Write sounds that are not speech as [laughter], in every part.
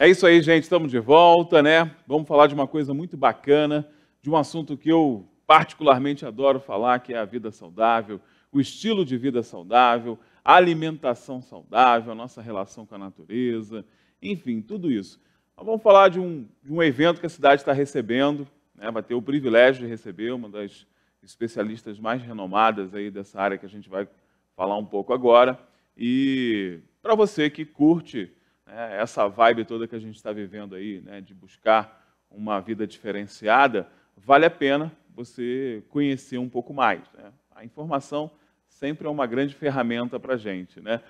É isso aí, gente. Estamos de volta, né? Vamos falar de uma coisa muito bacana, de um assunto que eu particularmente adoro falar, que é a vida saudável, o estilo de vida saudável, a alimentação saudável, a nossa relação com a natureza, enfim, tudo isso. Mas vamos falar de um, de um evento que a cidade está recebendo, né? vai ter o privilégio de receber uma das especialistas mais renomadas aí dessa área que a gente vai falar um pouco agora. E para você que curte né, essa vibe toda que a gente está vivendo aí, né, de buscar uma vida diferenciada, vale a pena você conhecer um pouco mais. Né? A informação sempre é uma grande ferramenta para a gente. Né?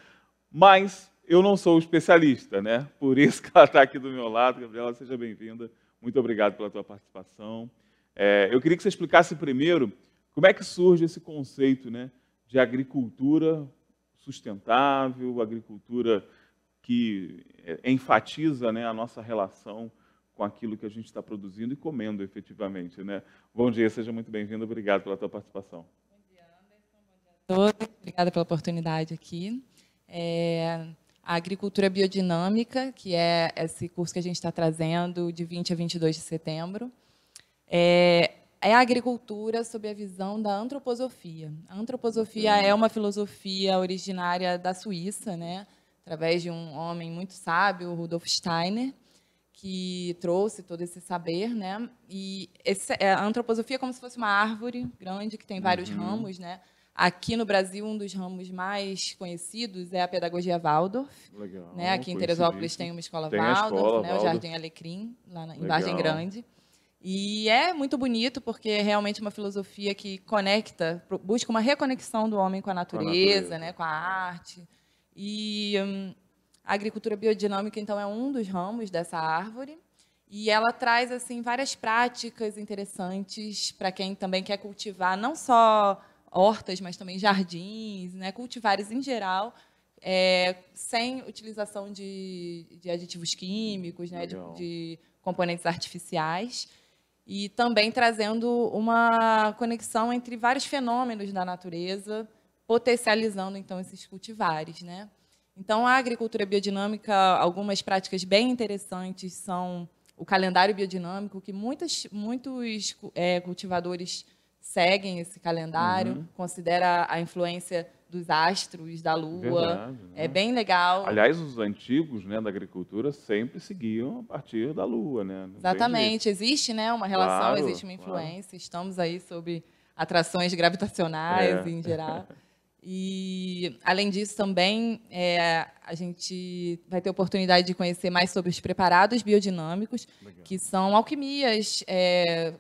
Mas eu não sou especialista, né? por [laughs] isso que ela está aqui do meu lado. Gabriela, seja bem-vinda. Muito obrigado pela tua participação. É, eu queria que você explicasse primeiro como é que surge esse conceito né, de agricultura sustentável, agricultura que é, enfatiza né, a nossa relação com aquilo que a gente está produzindo e comendo efetivamente. Né? Bom dia, seja muito bem-vindo, obrigado pela tua participação. dia, a todos, obrigada pela oportunidade aqui. É, a agricultura biodinâmica, que é esse curso que a gente está trazendo de 20 a 22 de setembro, é, é a agricultura sob a visão da antroposofia. A antroposofia uhum. é uma filosofia originária da Suíça, né? através de um homem muito sábio, Rudolf Steiner, que trouxe todo esse saber, né? E esse, é, a antroposofia é como se fosse uma árvore grande que tem vários uhum. ramos, né? Aqui no Brasil, um dos ramos mais conhecidos é a pedagogia Waldorf. Legal, né? Aqui em Teresópolis tem uma escola tem Waldorf, escola, né? Waldorf. o Jardim Alecrim, lá na, em Vargem Grande. E é muito bonito porque é realmente uma filosofia que conecta, busca uma reconexão do homem com a natureza, com a natureza. Né? com a arte, e hum, a agricultura biodinâmica, então, é um dos ramos dessa árvore. E ela traz assim várias práticas interessantes para quem também quer cultivar não só hortas, mas também jardins, né? cultivares em geral, é, sem utilização de, de aditivos químicos, né? de, de componentes artificiais. E também trazendo uma conexão entre vários fenômenos da natureza, potencializando então esses cultivares, né? Então, a agricultura biodinâmica, algumas práticas bem interessantes são o calendário biodinâmico, que muitas, muitos é, cultivadores seguem esse calendário, uhum. considera a influência dos astros, da lua. Verdade, né? É bem legal. Aliás, os antigos né, da agricultura sempre seguiam a partir da lua, né? Não Exatamente. Existe né, uma relação, claro, existe uma influência. Claro. Estamos aí sobre atrações gravitacionais é. em geral. [laughs] E, além disso, também é, a gente vai ter oportunidade de conhecer mais sobre os preparados biodinâmicos, Legal. que são alquimias é,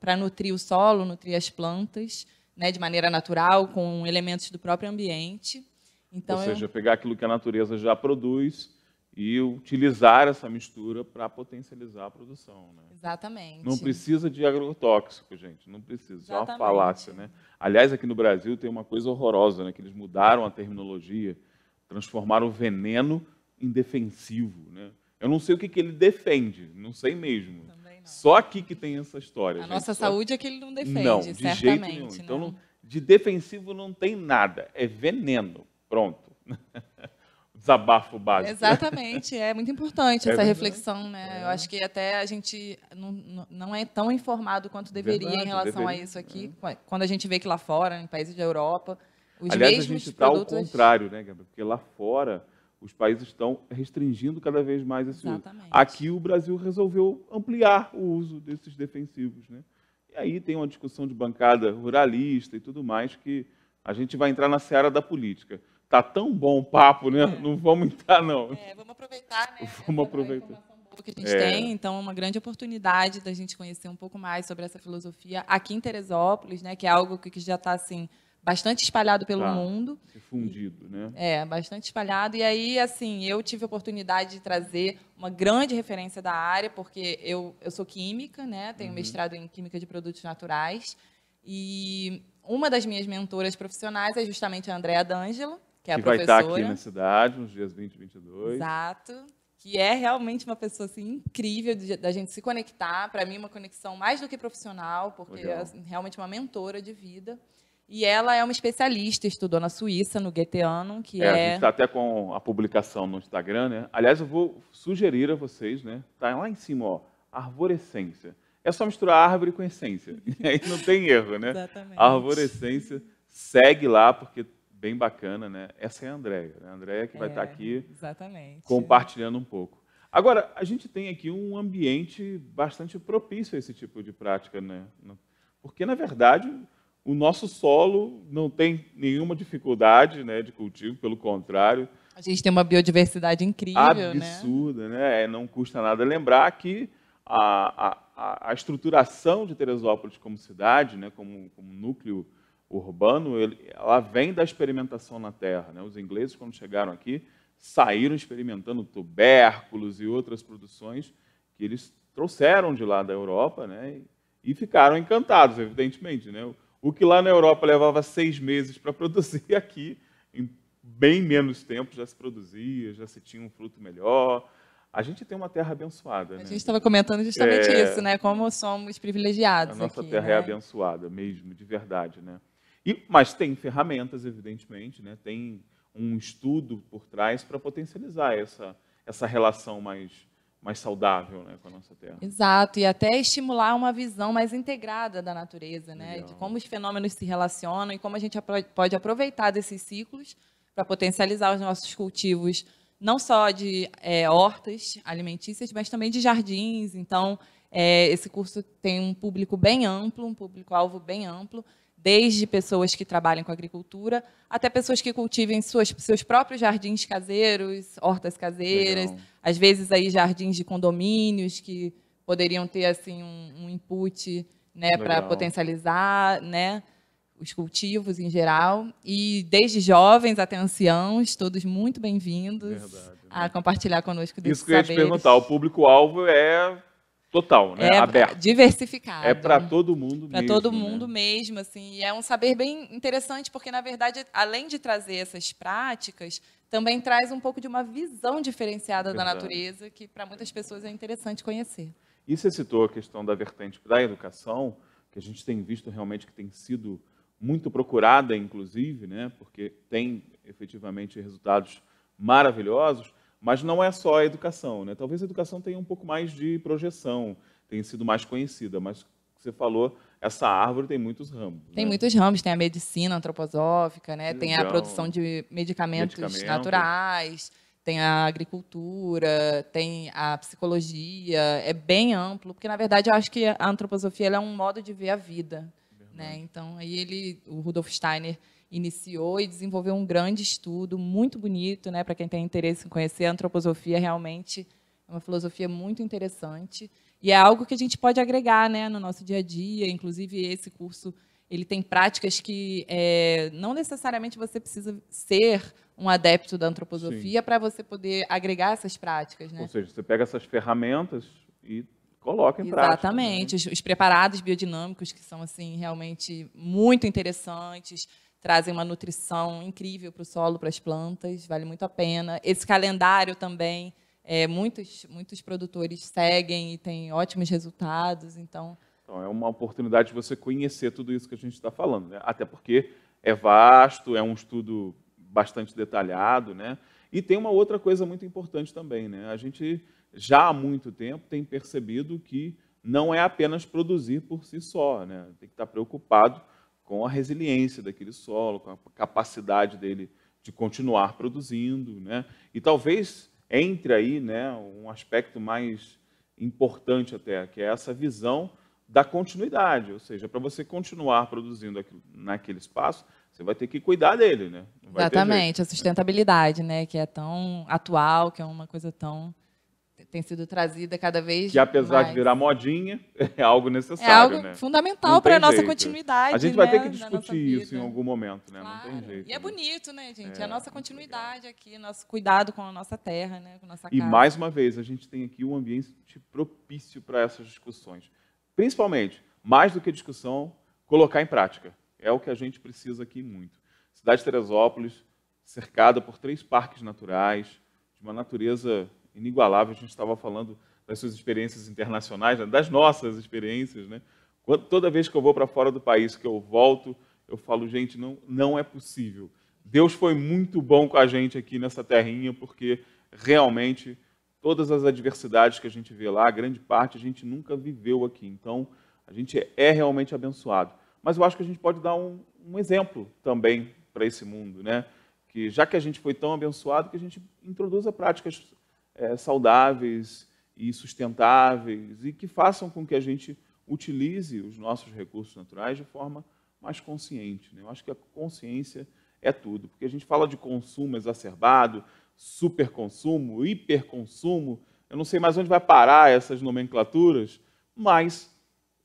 para nutrir o solo, nutrir as plantas, né, de maneira natural, com elementos do próprio ambiente. Então, Ou seja, eu... pegar aquilo que a natureza já produz e utilizar essa mistura para potencializar a produção. Né? Exatamente. Não precisa de agrotóxico, gente, não precisa, Exatamente. é uma falácia. Né? Aliás, aqui no Brasil tem uma coisa horrorosa, né? que eles mudaram a terminologia, transformaram o veneno em defensivo. Né? Eu não sei o que, que ele defende, não sei mesmo. Também não. Só aqui que tem essa história. A gente. nossa Só... saúde é que ele não defende, né? então, não, de certamente. Jeito nenhum. Não. Então, de defensivo não tem nada, é veneno, pronto. [laughs] desabafo básico. Exatamente, é muito importante [laughs] é essa reflexão, né? É. Eu acho que até a gente não, não é tão informado quanto deveria verdade, em relação deveria. a isso aqui, é. quando a gente vê que lá fora, em países da Europa, os Aliás, mesmos a gente está produtos... ao contrário, né, Gabriel? Porque lá fora os países estão restringindo cada vez mais esse Exatamente. uso. Aqui o Brasil resolveu ampliar o uso desses defensivos, né? E aí tem uma discussão de bancada ruralista e tudo mais que a gente vai entrar na seara da política. Tá tão bom o papo, né? É. Não vamos entrar, não. É, vamos aproveitar, né? Vamos aproveitar. Que a gente é. tem, então é uma grande oportunidade da gente conhecer um pouco mais sobre essa filosofia aqui em Teresópolis, né? Que é algo que já está assim bastante espalhado pelo tá. mundo. Difundido, né? É, bastante espalhado. E aí, assim, eu tive a oportunidade de trazer uma grande referência da área, porque eu, eu sou química, né? Tenho uhum. mestrado em Química de Produtos Naturais. E uma das minhas mentoras profissionais é justamente a Andrea D'Angela, que, é que vai estar tá aqui na cidade nos dias 20 e 22. Exato. Que é realmente uma pessoa assim, incrível da gente se conectar. Para mim, uma conexão mais do que profissional, porque Legal. é realmente uma mentora de vida. E ela é uma especialista, estudou na Suíça, no Goetheano, que é... é... A gente está até com a publicação no Instagram, né? Aliás, eu vou sugerir a vocês, né? Tá lá em cima, ó, arvorescência. É só misturar árvore com essência. E [laughs] aí não tem erro, né? Exatamente. arvorescência segue lá, porque bem bacana, né? Essa é a Andréia, né? a Andréia que vai estar é, tá aqui exatamente. compartilhando um pouco. Agora, a gente tem aqui um ambiente bastante propício a esse tipo de prática, né? Porque, na verdade, o nosso solo não tem nenhuma dificuldade né, de cultivo, pelo contrário. A gente tem uma biodiversidade incrível. Né? Absurda, né? né? Não custa nada lembrar que a, a, a estruturação de Teresópolis como cidade, né, como, como núcleo urbano, ele, ela vem da experimentação na terra. Né? Os ingleses, quando chegaram aqui, saíram experimentando tubérculos e outras produções que eles trouxeram de lá da Europa né? e, e ficaram encantados, evidentemente. Né? O, o que lá na Europa levava seis meses para produzir, [laughs] aqui, em bem menos tempo, já se produzia, já se tinha um fruto melhor a gente tem uma terra abençoada. A né? gente estava comentando justamente é... isso, né? Como somos privilegiados. A nossa aqui, terra é né? é abençoada mesmo, de verdade, né? E, mas tem ferramentas, evidentemente, né? tem um estudo por trás para potencializar essa, essa relação mais, mais saudável né, com a nossa Terra. Exato, e até estimular uma visão mais integrada da natureza, né? de como os fenômenos se relacionam e como a gente pode aproveitar desses ciclos para potencializar os nossos cultivos, não só de é, hortas alimentícias, mas também de jardins. Então, é, esse curso tem um público bem amplo, um público-alvo bem amplo, desde pessoas que trabalham com agricultura até pessoas que cultivem suas, seus próprios jardins caseiros, hortas caseiras, Legal. às vezes aí jardins de condomínios que poderiam ter assim um, um input né, para potencializar né, os cultivos em geral. E desde jovens até anciãos, todos muito bem-vindos né? a compartilhar conosco desses Isso que eu ia te perguntar, o público-alvo é total, né? É aberto. Diversificado. É para todo mundo pra mesmo. Para todo mundo né? mesmo, assim. E é um saber bem interessante, porque, na verdade, além de trazer essas práticas, também traz um pouco de uma visão diferenciada da natureza, que para muitas pessoas é interessante conhecer. E você citou a questão da vertente da educação, que a gente tem visto realmente que tem sido muito procurada, inclusive, né? porque tem efetivamente resultados maravilhosos. Mas não é só a educação, né? Talvez a educação tenha um pouco mais de projeção, tenha sido mais conhecida, mas você falou, essa árvore tem muitos ramos. Tem né? muitos ramos, tem a medicina antroposófica, né? Tem a produção de medicamentos Medicamento. naturais, tem a agricultura, tem a psicologia, é bem amplo, porque na verdade eu acho que a antroposofia é um modo de ver a vida, né? Verdade. né? Então, aí ele, o Rudolf Steiner, iniciou e desenvolveu um grande estudo, muito bonito, né, para quem tem interesse em conhecer a antroposofia, realmente é uma filosofia muito interessante e é algo que a gente pode agregar, né, no nosso dia a dia, inclusive esse curso ele tem práticas que é, não necessariamente você precisa ser um adepto da antroposofia para você poder agregar essas práticas, né? Ou seja, você pega essas ferramentas e coloca em né? Exatamente. prática. Exatamente, né? os, os preparados biodinâmicos que são assim realmente muito interessantes, trazem uma nutrição incrível para o solo, para as plantas, vale muito a pena. Esse calendário também, é, muitos, muitos produtores seguem e têm ótimos resultados, então... Então, é uma oportunidade de você conhecer tudo isso que a gente está falando, né? até porque é vasto, é um estudo bastante detalhado, né? E tem uma outra coisa muito importante também, né? A gente já há muito tempo tem percebido que não é apenas produzir por si só, né? Tem que estar preocupado com a resiliência daquele solo, com a capacidade dele de continuar produzindo, né? E talvez entre aí, né, um aspecto mais importante até, que é essa visão da continuidade, ou seja, para você continuar produzindo aquilo, naquele espaço, você vai ter que cuidar dele, né? Exatamente, jeito, a né? sustentabilidade, né? né, que é tão atual, que é uma coisa tão tem sido trazida cada vez. Que apesar mais. de virar modinha, [laughs] é algo necessário. É algo né? fundamental para a nossa continuidade. A gente vai né, ter que discutir isso em algum momento, né? Claro. Não tem jeito. E é né? bonito, né, gente? É, a é, nossa continuidade aqui, nosso cuidado com a nossa terra, né? Com nossa casa. E mais uma vez, a gente tem aqui um ambiente propício para essas discussões. Principalmente, mais do que discussão, colocar em prática. É o que a gente precisa aqui muito. Cidade de Teresópolis, cercada por três parques naturais, de uma natureza inigualável. A gente estava falando das suas experiências internacionais, né? das nossas experiências. Né? toda vez que eu vou para fora do país, que eu volto, eu falo, gente, não, não é possível. Deus foi muito bom com a gente aqui nessa terrinha, porque realmente todas as adversidades que a gente vê lá, grande parte a gente nunca viveu aqui. Então, a gente é realmente abençoado. Mas eu acho que a gente pode dar um, um exemplo também para esse mundo, né? Que já que a gente foi tão abençoado, que a gente introduza práticas é, saudáveis e sustentáveis e que façam com que a gente utilize os nossos recursos naturais de forma mais consciente. Né? Eu acho que a consciência é tudo, porque a gente fala de consumo exacerbado, superconsumo, hiperconsumo, eu não sei mais onde vai parar essas nomenclaturas, mas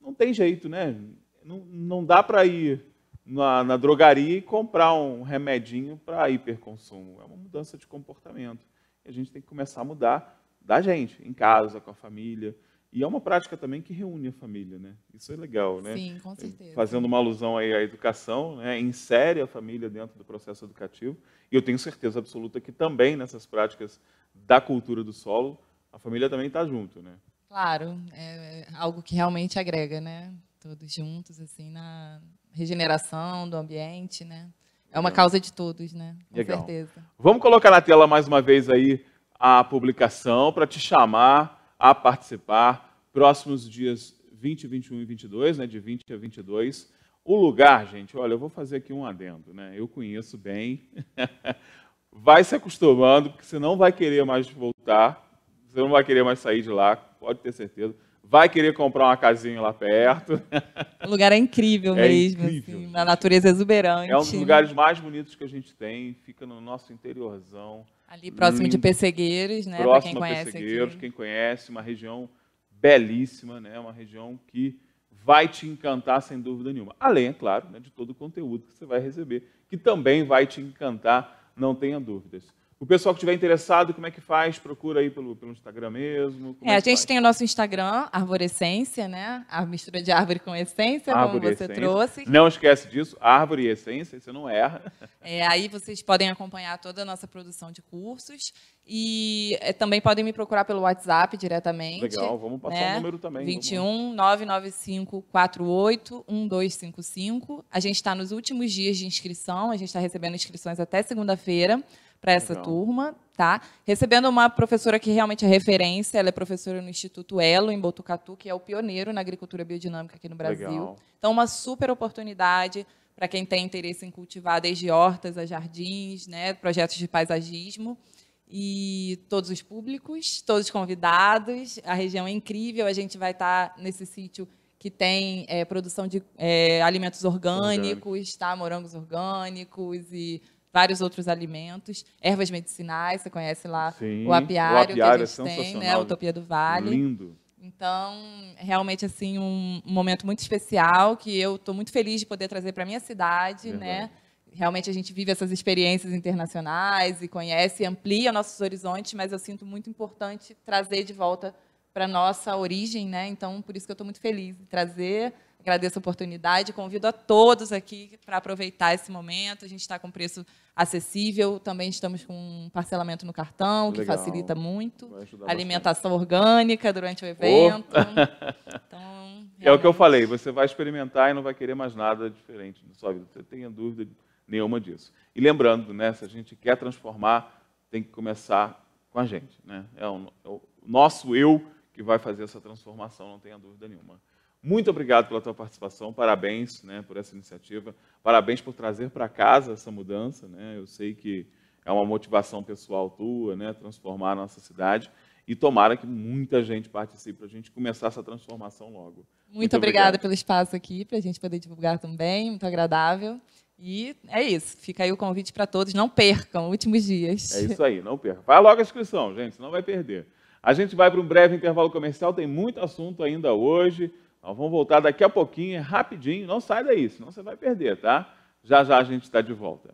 não tem jeito, né? Não, não dá para ir na, na drogaria e comprar um remedinho para hiperconsumo. É uma mudança de comportamento a gente tem que começar a mudar da gente, em casa, com a família. E é uma prática também que reúne a família, né? Isso é legal, né? Sim, com certeza. Fazendo uma alusão aí à educação, né? insere a família dentro do processo educativo. E eu tenho certeza absoluta que também nessas práticas da cultura do solo, a família também está junto, né? Claro, é, é algo que realmente agrega, né? Todos juntos, assim, na regeneração do ambiente, né? É uma é. causa de todos, né? Com Legal. certeza. Vamos colocar na tela mais uma vez aí a publicação para te chamar a participar próximos dias 20, 21 e 22, né? De 20 a 22. O lugar, gente, olha, eu vou fazer aqui um adendo, né? Eu conheço bem. [laughs] vai se acostumando, porque você não vai querer mais voltar, você não vai querer mais sair de lá, pode ter certeza vai querer comprar uma casinha lá perto. O [laughs] lugar é incrível é mesmo, incrível, assim, natureza exuberante. É um dos lugares mais bonitos que a gente tem, fica no nosso interiorzão. Ali próximo lindo, de Pessegueiros, né? Próximo quem conhece a Pessegueiros, aqui. quem conhece, uma região belíssima, né? Uma região que vai te encantar sem dúvida nenhuma. Além, é claro, né, de todo o conteúdo que você vai receber, que também vai te encantar, não tenha dúvidas. O pessoal que estiver interessado, como é que faz? Procura aí pelo, pelo Instagram mesmo. É, é a gente faz? tem o nosso Instagram, Arvorescência, né? A mistura de árvore com essência, árvore como você essência. trouxe. Não esquece disso, árvore e essência, você não erra. É, aí vocês podem acompanhar toda a nossa produção de cursos. E é, também podem me procurar pelo WhatsApp diretamente. Legal, vamos passar né? o número também. 21 995 48 1255. A gente está nos últimos dias de inscrição, a gente está recebendo inscrições até segunda-feira para essa Legal. turma, tá? Recebendo uma professora que realmente é referência, ela é professora no Instituto Elo, em Botucatu, que é o pioneiro na agricultura biodinâmica aqui no Brasil. Legal. Então, uma super oportunidade para quem tem interesse em cultivar desde hortas a jardins, né, projetos de paisagismo e todos os públicos, todos os convidados. A região é incrível, a gente vai estar tá nesse sítio que tem é, produção de é, alimentos orgânicos, Orgânico. tá? morangos orgânicos e vários outros alimentos, ervas medicinais, você conhece lá Sim, o apiário, o apiário que a é gente é tem, né? A Utopia do Vale. Lindo. Então, realmente, assim, um, momento muito especial que eu estou muito feliz de poder trazer para minha cidade, né? Verdade. né? Realmente a gente vive essas experiências internacionais e conhece, amplia nossos horizontes, mas eu sinto muito importante trazer de volta para nossa origem, né? Então, por isso que eu estou muito feliz de trazer Agradeço a oportunidade, convido a todos aqui para aproveitar esse momento. A gente está com preço acessível, também estamos com um parcelamento no cartão, que facilita muito. Alimentação bastante. orgânica durante o evento. Oh. Então, [laughs] é o que eu falei, você vai experimentar e não vai querer mais nada diferente na sua vida. Você tenha dúvida nenhuma disso. E lembrando, né, se a gente quer transformar, tem que começar com a gente. Né? é o, é o nosso eu que vai fazer essa transformação, não tenha dúvida nenhuma. Muito obrigado pela tua participação, parabéns né, por essa iniciativa, parabéns por trazer para casa essa mudança. Né? Eu sei que é uma motivação pessoal tua, né, transformar a nossa cidade. E tomara que muita gente participe para a gente começar essa transformação logo. Muito, Muito obrigada obrigado. pelo espaço aqui, para a gente poder divulgar também, muito agradável. E é isso. Fica aí o convite para todos. Não percam, últimos dias. É isso aí, não percam. Vai logo a inscrição, gente, senão vai perder. A gente vai para um breve intervalo comercial, tem muito assunto ainda hoje. Nós vamos voltar daqui a pouquinho, rapidinho. Não sai daí, senão você vai perder, tá? Já já a gente está de volta.